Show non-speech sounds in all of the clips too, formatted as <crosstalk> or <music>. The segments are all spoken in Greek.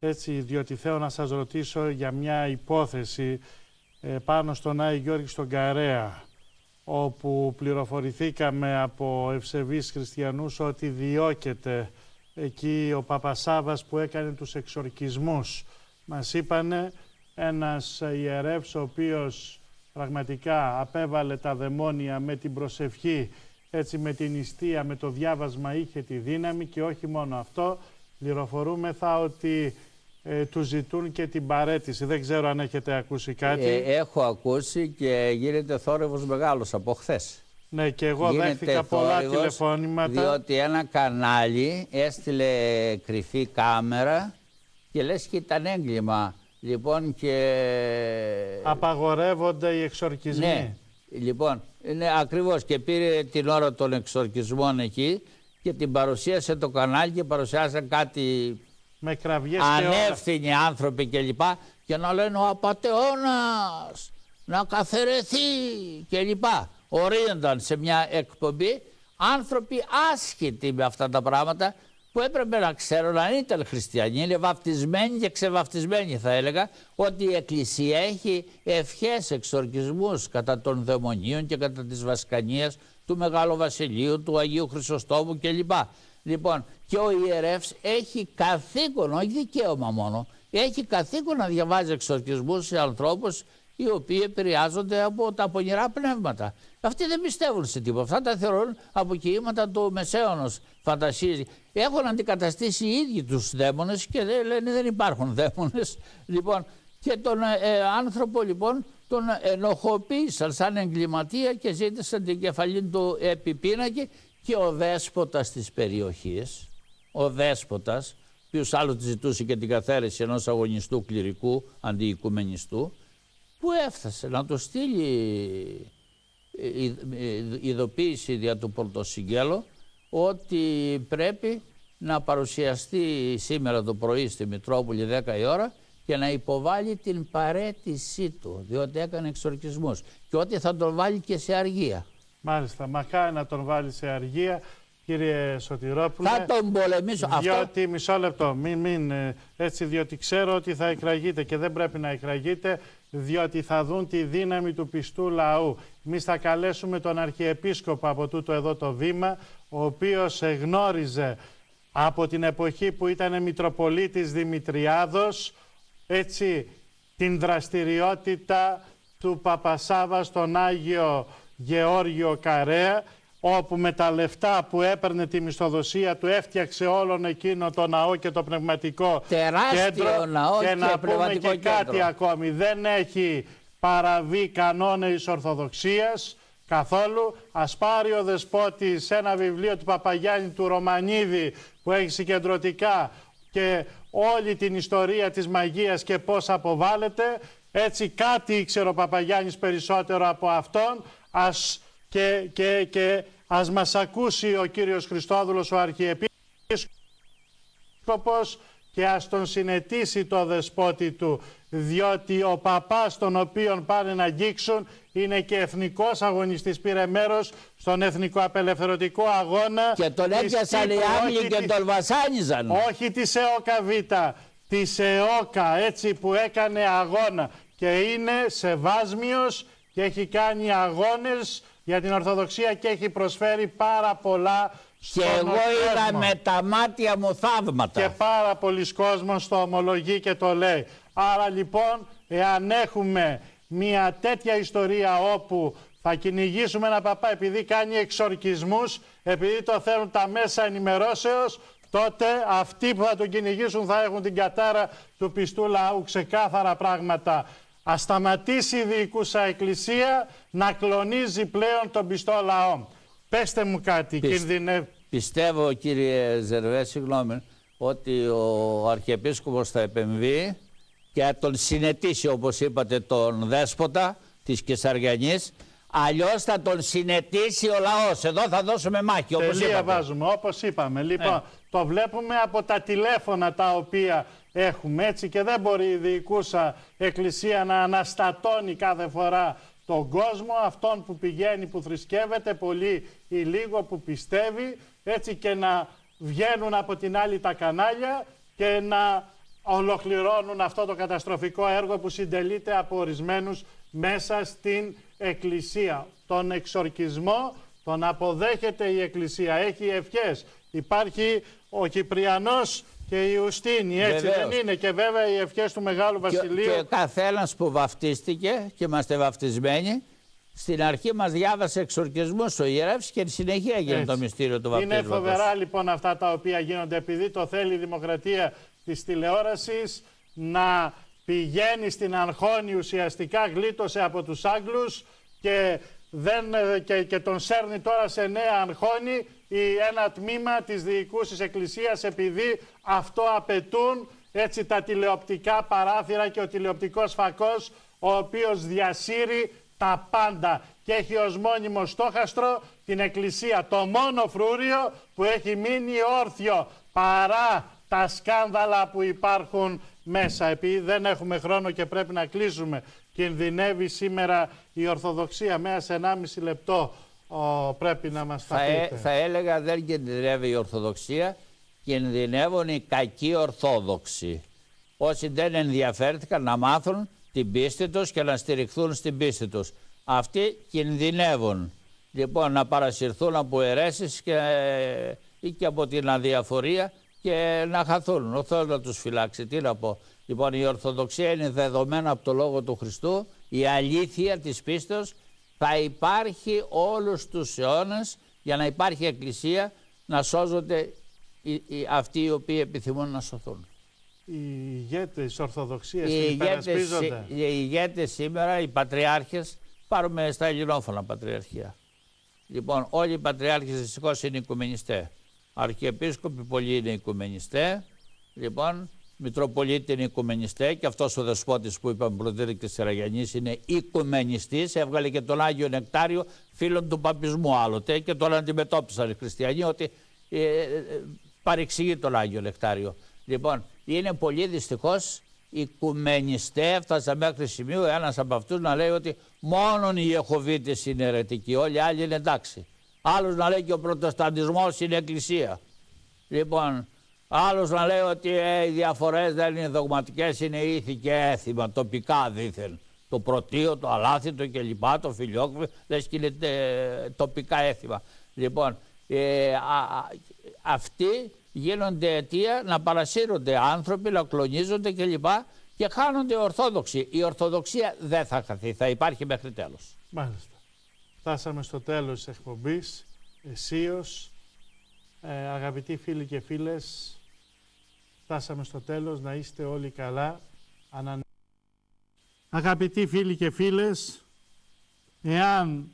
έτσι, διότι θέλω να σας ρωτήσω για μια υπόθεση ε, πάνω στον Άη Γιώργη στον Καρέα, όπου πληροφορηθήκαμε από ευσεβείς χριστιανούς ότι διώκεται εκεί ο Παπασάβας που έκανε τους εξορκισμούς. Μας είπανε ένας ιερεύς ο οποίος πραγματικά απέβαλε τα δαιμόνια με την προσευχή, έτσι με την ιστία, με το διάβασμα είχε τη δύναμη και όχι μόνο αυτό, πληροφορούμεθα ότι ε, του ζητούν και την παρέτηση. Δεν ξέρω αν έχετε ακούσει κάτι. Ε, έχω ακούσει και γίνεται θόρυβος μεγάλος από χθες. Ναι, και εγώ γίνεται δέχτηκα πολλά τηλεφώνηματα. Διότι ένα κανάλι έστειλε κρυφή κάμερα και λες και ήταν έγκλημα. Λοιπόν και... Απαγορεύονται οι εξορκισμοί. Ναι, λοιπόν, είναι ακριβώς και πήρε την ώρα των εξορκισμών εκεί και την παρουσίασε το κανάλι και παρουσιάσαν κάτι με Ανεύθυνοι άνθρωποι κλπ. Και, και να λένε ο απατεώνας να καθαιρεθεί λοιπά Ορίονταν σε μια εκπομπή άνθρωποι άσχετοι με αυτά τα πράγματα που έπρεπε να ξέρουν αν ήταν χριστιανοί, είναι βαπτισμένοι και ξεβαπτισμένοι θα έλεγα, ότι η Εκκλησία έχει ευχές εξορκισμούς κατά των δαιμονίων και κατά της βασκανίας του Μεγάλου Βασιλείου, του Αγίου Χρυσοστόμου κλπ. Λοιπόν, και ο ιερεύς έχει καθήκον, όχι δικαίωμα μόνο, έχει καθήκον να διαβάζει εξορκισμούς σε ανθρώπους οι οποίοι επηρεάζονται από τα πονηρά πνεύματα. Αυτοί δεν πιστεύουν σε τίποτα. Αυτά τα θεωρούν αποκοιήματα του μεσαίωνος φαντασίζει. Έχουν αντικαταστήσει οι ίδιοι τους δαίμονες και δεν, λένε δεν υπάρχουν δαίμονες. <laughs> Λοιπόν, και τον ε, ε, άνθρωπο λοιπόν τον ενοχοποίησαν σαν εγκληματία και ζήτησαν την κεφαλή του επιπίνακη και ο δέσποτας της περιοχής, ο δέσποτας, οποίος άλλο τη ζητούσε και την καθαίρεση ενός αγωνιστού κληρικού αντιοικουμενιστού, που έφτασε να το στείλει ε, ε, ε, ειδοποίηση δια του Πορτοσυγγέλο ότι πρέπει να παρουσιαστεί σήμερα το πρωί στη Μητρόπολη 10 η ώρα και να υποβάλει την παρέτησή του, διότι έκανε εξορκισμούς και ότι θα τον βάλει και σε αργία. Μάλιστα, μακάρι να τον βάλει σε αργία, κύριε Σωτηρόπουλε. Θα τον πολεμήσω διότι, μισό λεπτό, μην, μην, ε, έτσι, διότι ξέρω ότι θα εκραγείτε και δεν πρέπει να εκραγείτε, διότι θα δουν τη δύναμη του πιστού λαού. Εμεί θα καλέσουμε τον Αρχιεπίσκοπο από τούτο εδώ το βήμα, ο οποίος γνώριζε από την εποχή που ήταν Μητροπολίτης Δημητριάδος, έτσι, την δραστηριότητα του Παπασάβα στον Άγιο Γεώργιο Καρέα, όπου με τα λεφτά που έπαιρνε τη μισθοδοσία του έφτιαξε όλον εκείνο το ναό και το πνευματικό Τεράστιο κέντρο. Ναό και, και να πούμε και κάτι ακόμη, δεν έχει παραβεί κανόνες Ορθοδοξίας καθόλου. Ας πάρει ο Δεσπότης ένα βιβλίο του Παπαγιάννη του Ρωμανίδη που έχει συγκεντρωτικά και όλη την ιστορία της μαγείας και πώς αποβάλλεται. Έτσι κάτι ήξερε ο Παπαγιάννης περισσότερο από αυτόν ας, και, και, και ας μας ακούσει ο Κύριος Χριστόδουλος ο Αρχιεπίσκοπος και ας τον συνετίσει το δεσπότη του, διότι ο παπάς τον οποίον πάνε να αγγίξουν είναι και εθνικός αγωνιστής, πήρε μέρος στον εθνικό απελευθερωτικό αγώνα. Και τον έπιασαν οι Άγγλοι και τον βασάνιζαν. Όχι της ΕΟΚΑ Β, της ΕΟΚΑ έτσι που έκανε αγώνα και είναι σεβάσμιος και έχει κάνει αγώνες για την Ορθοδοξία και έχει προσφέρει πάρα πολλά στον Και εγώ είδα με τα μάτια μου θαύματα. Και πάρα πολλοί κόσμος το ομολογεί και το λέει. Άρα λοιπόν, εάν έχουμε μια τέτοια ιστορία όπου θα κυνηγήσουμε ένα παπά επειδή κάνει εξορκισμούς, επειδή το θέλουν τα μέσα ενημερώσεως, τότε αυτοί που θα τον κυνηγήσουν θα έχουν την κατάρα του πιστού λαού ξεκάθαρα πράγματα. Α σταματήσει η διοικούσα εκκλησία να κλονίζει πλέον τον πιστό λαό. Πέστε μου κάτι, Πι... κινδυνεύει. Πιστεύω, κύριε Ζερβέ, συγγνώμη, ότι ο Αρχιεπίσκοπος θα επεμβεί και θα τον συνετήσει όπως είπατε, τον δέσποτα της Κεσαριανής. Αλλιώς θα τον συνετήσει ο λαός Εδώ θα δώσουμε μάχη. Όπως Τελεία βάζουμε, όπως είπαμε. Λοιπόν, ναι. Το βλέπουμε από τα τηλέφωνα τα οποία έχουμε έτσι και δεν μπορεί η διοικούσα εκκλησία να αναστατώνει κάθε φορά τον κόσμο, αυτόν που πηγαίνει, που θρησκεύεται πολύ ή λίγο, που πιστεύει, έτσι και να βγαίνουν από την άλλη τα κανάλια και να ολοκληρώνουν αυτό το καταστροφικό έργο που συντελείται από ορισμένους μέσα στην Εκκλησία. Τον εξορκισμό τον αποδέχεται η Εκκλησία, έχει ευχές Υπάρχει ο Κυπριανός και η Ουστίνη έτσι δεν είναι. Και βέβαια οι ευχές του Μεγάλου Βασιλείου. Και, ο καθένας που βαφτίστηκε και είμαστε βαφτισμένοι, στην αρχή μας διάβασε εξορκισμός ο ιερεύς και στη συνεχεία έγινε το μυστήριο του βαπτίσματος. Είναι φοβερά λοιπόν αυτά τα οποία γίνονται επειδή το θέλει η δημοκρατία της τηλεόρασης να πηγαίνει στην Αγχώνη ουσιαστικά γλίτωσε από τους Άγγλους και, δεν, και, και τον σέρνει τώρα σε νέα Αγχώνη ή ένα τμήμα της διοικούσης εκκλησίας επειδή αυτό απαιτούν έτσι τα τηλεοπτικά παράθυρα και ο τηλεοπτικός φακός ο οποίος διασύρει τα πάντα και έχει ως μόνιμο στόχαστρο την εκκλησία. Το μόνο φρούριο που έχει μείνει όρθιο παρά τα σκάνδαλα που υπάρχουν μέσα. Επειδή δεν έχουμε χρόνο και πρέπει να κλείσουμε, κινδυνεύει σήμερα η Ορθοδοξία μέσα σε 1,5 λεπτό. Ο, πρέπει να μας θα ε, πείτε. θα έλεγα δεν κινδυνεύει η Ορθοδοξία, κινδυνεύουν οι κακοί Ορθόδοξοι. Όσοι δεν ενδιαφέρθηκαν να μάθουν την πίστη τους και να στηριχθούν στην πίστη τους. Αυτοί κινδυνεύουν. Λοιπόν, να παρασυρθούν από αιρέσεις και, ε, ή και από την αδιαφορία και να χαθούν. Ο Θεός να τους φυλάξει. Τι να πω. Λοιπόν, η Ορθοδοξία είναι δεδομένα από το Λόγο του Χριστού, η αλήθεια της πίστης θα υπάρχει όλους τους αιώνες για να υπάρχει εκκλησία να σώζονται οι, αυτοί οι οποίοι επιθυμούν να σωθούν. Οι ηγέτες Ορθοδοξίας οι υπερασπίζονται. οι ηγέτες σήμερα, οι πατριάρχες, πάρουμε στα ελληνόφωνα πατριαρχία. Λοιπόν, όλοι οι πατριάρχες δυστυχώς είναι Οικουμενιστές. Αρχιεπίσκοποι πολλοί είναι Οικουμενιστές. Λοιπόν, Μητροπολίτη είναι οικουμενιστέ και αυτός ο δεσπότης που είπαμε τη Σεραγιανής είναι οικουμενιστής. Έβγαλε και τον Άγιο Νεκτάριο φίλων του παπισμού άλλοτε και τώρα αντιμετώπισαν οι χριστιανοί ότι ε, ε παρεξηγεί τον Άγιο Νεκτάριο. Λοιπόν, είναι πολύ δυστυχώς οικουμενιστέ, έφτασα μέχρι σημείο ένας από αυτούς να λέει ότι μόνο οι Ιεχοβίτες είναι αιρετικοί, όλοι οι άλλοι είναι εντάξει. Άλλος να λέει και ο Προτεσταντισμός είναι εκκλησία. Λοιπόν, Άλλος να λέει ότι ε, οι διαφορές δεν είναι δογματικές, είναι ήθη και έθιμα, τοπικά δήθεν. Το πρωτείο, το αλάθητο κλπ. Το φιλιόκροφο, δες και είναι ε, τοπικά έθιμα. Λοιπόν, ε, α, αυτοί γίνονται αιτία να παρασύρονται άνθρωποι, να κλονίζονται κλπ. Και χάνονται ορθόδοξοι. Η ορθοδοξία δεν θα χαθεί, θα υπάρχει μέχρι τέλος. Μάλιστα. Φτάσαμε στο τέλος της εκπομπής. Εσίως. Ε, αγαπητοί φίλοι και φίλες, Φτάσαμε στο τέλος, να είστε όλοι καλά. Αγαπητοί φίλοι και φίλες, εάν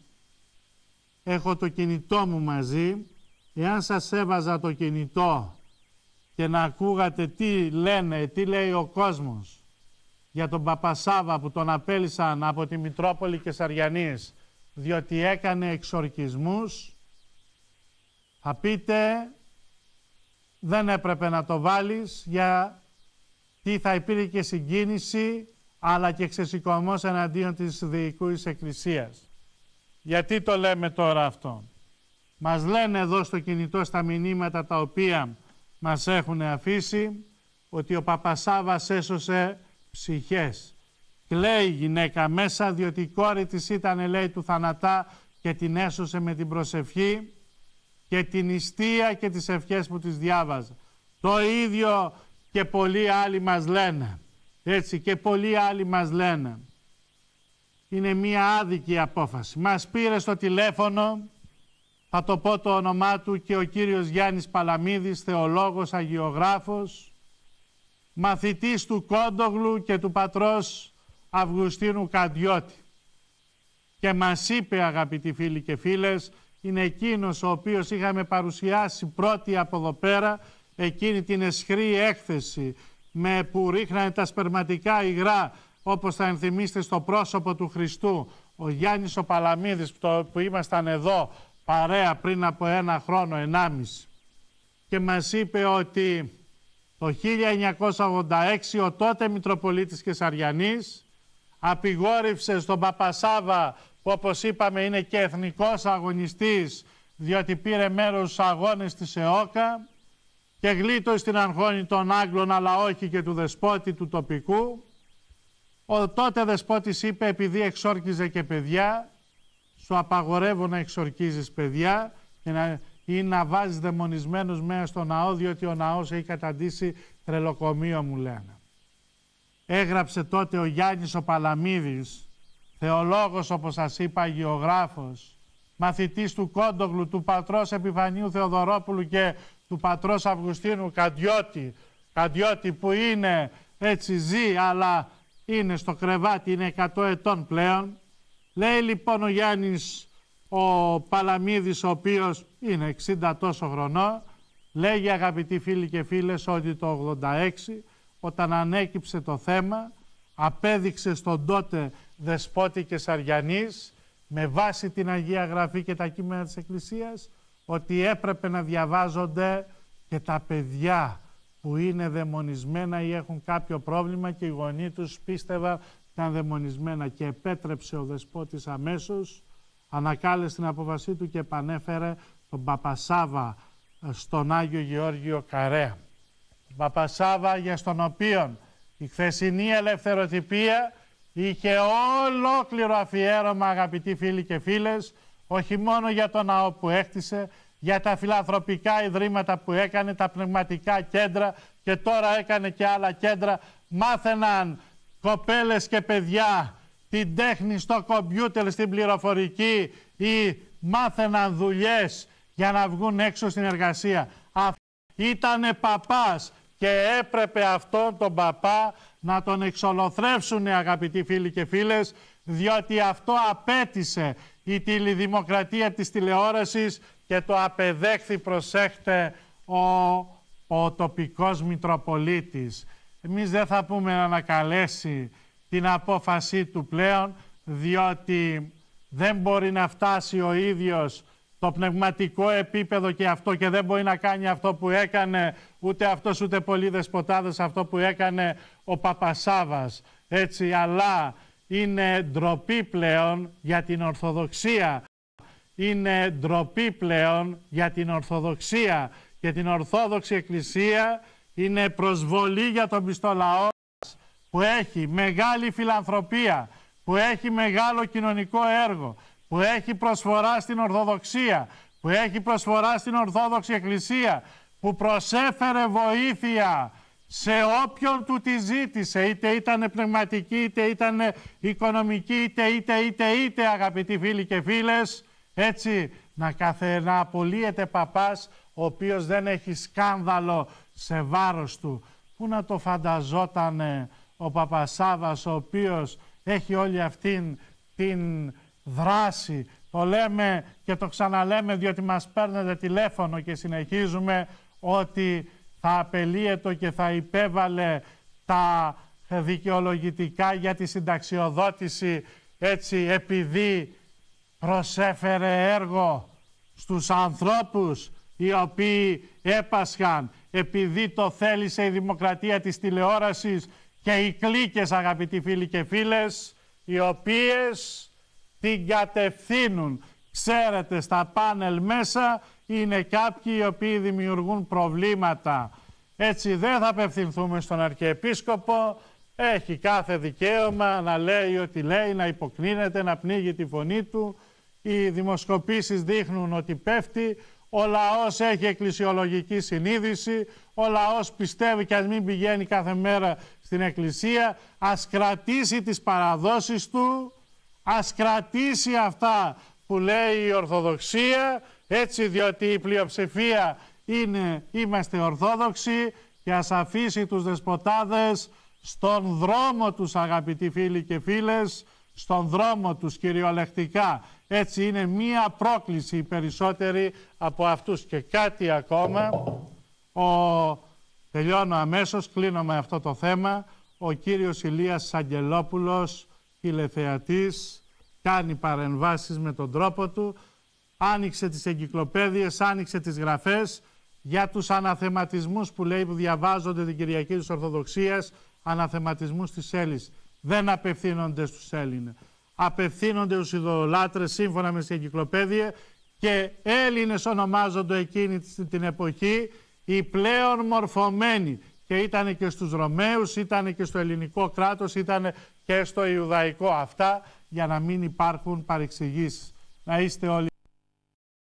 έχω το κινητό μου μαζί, εάν σας έβαζα το κινητό και να ακούγατε τι λένε, τι λέει ο κόσμος για τον Παπασάβα που τον απέλησαν από τη Μητρόπολη και Σαριανής, διότι έκανε εξορκισμούς, θα πείτε δεν έπρεπε να το βάλεις για τι θα υπήρχε και συγκίνηση αλλά και ξεσηκωμός εναντίον της Διοικούς εκκλησίας. Γιατί το λέμε τώρα αυτό. Μας λένε εδώ στο κινητό στα μηνύματα τα οποία μας έχουν αφήσει ότι ο Παπασάβας έσωσε ψυχές. Κλαίει η γυναίκα μέσα διότι η κόρη της ήταν λέει του θανατά και την έσωσε με την προσευχή και την ιστία και τις ευχές που τις διάβαζα. Το ίδιο και πολλοί άλλοι μας λένε. Έτσι και πολλοί άλλοι μας λένε. Είναι μία άδικη απόφαση. Μας πήρε στο τηλέφωνο, θα το πω το όνομά του και ο κύριος Γιάννης Παλαμίδης, θεολόγος, αγιογράφος, μαθητής του Κόντογλου και του πατρός Αυγουστίνου Καντιώτη. Και μας είπε αγαπητοί φίλοι και φίλες είναι εκείνος ο οποίος είχαμε παρουσιάσει πρώτη από εδώ πέρα εκείνη την αισχρή έκθεση με, που ρίχνανε τα σπερματικά υγρά όπως θα ενθυμίστε στο πρόσωπο του Χριστού ο Γιάννης ο Παλαμίδης που, που ήμασταν εδώ παρέα πριν από ένα χρόνο, ενάμιση και μας είπε ότι το 1986 ο τότε Μητροπολίτης Κεσαριανής απειγόρευσε στον Παπασάβα που όπως είπαμε είναι και εθνικός αγωνιστής διότι πήρε μέρος στους αγώνες της ΕΟΚΑ και γλίτωσε στην αγχώνη των Άγγλων αλλά όχι και του δεσπότη του τοπικού. Ο τότε δεσπότης είπε επειδή εξόρκιζε και παιδιά σου απαγορεύω να εξορκίζεις παιδιά ή να, ή να βάζεις δαιμονισμένους μέσα στο ναό διότι ο ναός έχει καταντήσει τρελοκομείο μου λένε. Έγραψε τότε ο Γιάννης ο Παλαμίδης θεολόγος όπως σας είπα, γεωγράφος, μαθητής του Κόντογλου, του πατρός Επιφανίου Θεοδωρόπουλου και του πατρός Αυγουστίνου Καντιώτη, Καντιώτη που είναι έτσι ζει αλλά είναι στο κρεβάτι, είναι 100 ετών πλέον. Λέει λοιπόν ο Γιάννης ο Παλαμίδης ο οποίος είναι 60 τόσο χρονό, λέει αγαπητοί φίλοι και φίλες ότι το 86 όταν ανέκυψε το θέμα απέδειξε στον τότε Δεσπότη και Σαριανής με βάση την Αγία Γραφή και τα κείμενα της Εκκλησίας ότι έπρεπε να διαβάζονται και τα παιδιά που είναι δαιμονισμένα ή έχουν κάποιο πρόβλημα και οι γονείς τους πίστευα ήταν δαιμονισμένα και επέτρεψε ο Δεσπότης αμέσως ανακάλεσε την αποφασή του και επανέφερε τον Παπασάβα ε, στον Άγιο Γεώργιο Καρέα. Παπασάβα για στον οποίον η χθεσινή ελευθεροτυπία Είχε ολόκληρο αφιέρωμα αγαπητοί φίλοι και φίλες, όχι μόνο για το ναό που έκτισε, για τα φιλανθρωπικά ιδρύματα που έκανε, τα πνευματικά κέντρα και τώρα έκανε και άλλα κέντρα. Μάθαιναν κοπέλες και παιδιά την τέχνη στο κομπιούτερ, στην πληροφορική ή μάθαιναν δουλειές για να βγουν έξω στην εργασία. Ήτανε παπάς, και έπρεπε αυτόν τον παπά να τον εξολοθρεύσουν αγαπητοί φίλοι και φίλες διότι αυτό απέτησε η τηλεδημοκρατία της τηλεόρασης και το απεδέχθη προσέχτε ο, ο τοπικός Μητροπολίτης. Εμείς δεν θα πούμε να ανακαλέσει την απόφασή του πλέον διότι δεν μπορεί να φτάσει ο ίδιος το πνευματικό επίπεδο και αυτό και δεν μπορεί να κάνει αυτό που έκανε ούτε αυτός ούτε πολλοί δεσποτάδες αυτό που έκανε ο Παπασάβας έτσι αλλά είναι ντροπή πλέον για την Ορθοδοξία είναι ντροπή πλέον για την Ορθοδοξία και την Ορθόδοξη Εκκλησία είναι προσβολή για τον πιστό που έχει μεγάλη φιλανθρωπία που έχει μεγάλο κοινωνικό έργο που έχει προσφορά στην Ορθοδοξία, που έχει προσφορά στην Ορθόδοξη Εκκλησία, που προσέφερε βοήθεια σε όποιον του τη ζήτησε, είτε ήταν πνευματική, είτε ήταν οικονομική, είτε, είτε, είτε, είτε, αγαπητοί φίλοι και φίλες, έτσι, να, καθε, απολύεται παπάς, ο οποίος δεν έχει σκάνδαλο σε βάρος του. Πού να το φανταζόταν ο Παπασάβας, ο οποίος έχει όλη αυτήν την δράση. Το λέμε και το ξαναλέμε διότι μας παίρνετε τηλέφωνο και συνεχίζουμε ότι θα απελείεται και θα υπέβαλε τα δικαιολογητικά για τη συνταξιοδότηση έτσι επειδή προσέφερε έργο στους ανθρώπους οι οποίοι έπασχαν επειδή το θέλησε η δημοκρατία της τηλεόρασης και οι κλίκες αγαπητοί φίλοι και φίλες οι οποίες την κατευθύνουν. Ξέρετε, στα πάνελ μέσα είναι κάποιοι οι οποίοι δημιουργούν προβλήματα. Έτσι δεν θα απευθυνθούμε στον Αρχιεπίσκοπο. Έχει κάθε δικαίωμα να λέει ότι λέει, να υποκλίνεται, να πνίγει τη φωνή του. Οι δημοσκοπήσεις δείχνουν ότι πέφτει. Ο λαός έχει εκκλησιολογική συνείδηση. Ο λαός πιστεύει και ας μην πηγαίνει κάθε μέρα στην εκκλησία. Ας κρατήσει τις παραδόσεις του Ας κρατήσει αυτά που λέει η Ορθοδοξία, έτσι διότι η πλειοψηφία είναι «Είμαστε Ορθόδοξοι» και ας αφήσει τους δεσποτάδες στον δρόμο τους αγαπητοί φίλοι και φίλες, στον δρόμο τους κυριολεκτικά. Έτσι είναι μία πρόκληση περισσότερη από αυτούς. Και κάτι ακόμα, ο... τελειώνω αμέσως, κλείνω με αυτό το θέμα, ο κύριος Ηλίας Σαγγελόπουλος, τηλεθεατής κάνει παρεμβάσεις με τον τρόπο του, άνοιξε τις εγκυκλοπαίδειες, άνοιξε τις γραφές για τους αναθεματισμούς που λέει που διαβάζονται την Κυριακή της Ορθοδοξίας, αναθεματισμούς της Έλλης. Δεν απευθύνονται στους Έλληνες. Απευθύνονται στους ειδωλάτρες σύμφωνα με τις εγκυκλοπαίδειες και Έλληνες ονομάζονται εκείνη την εποχή οι πλέον μορφωμένοι, και ήταν και στους Ρωμαίους, ήταν και στο ελληνικό κράτος, ήταν και στο Ιουδαϊκό. Αυτά για να μην υπάρχουν παρεξηγήσεις. Να είστε όλοι.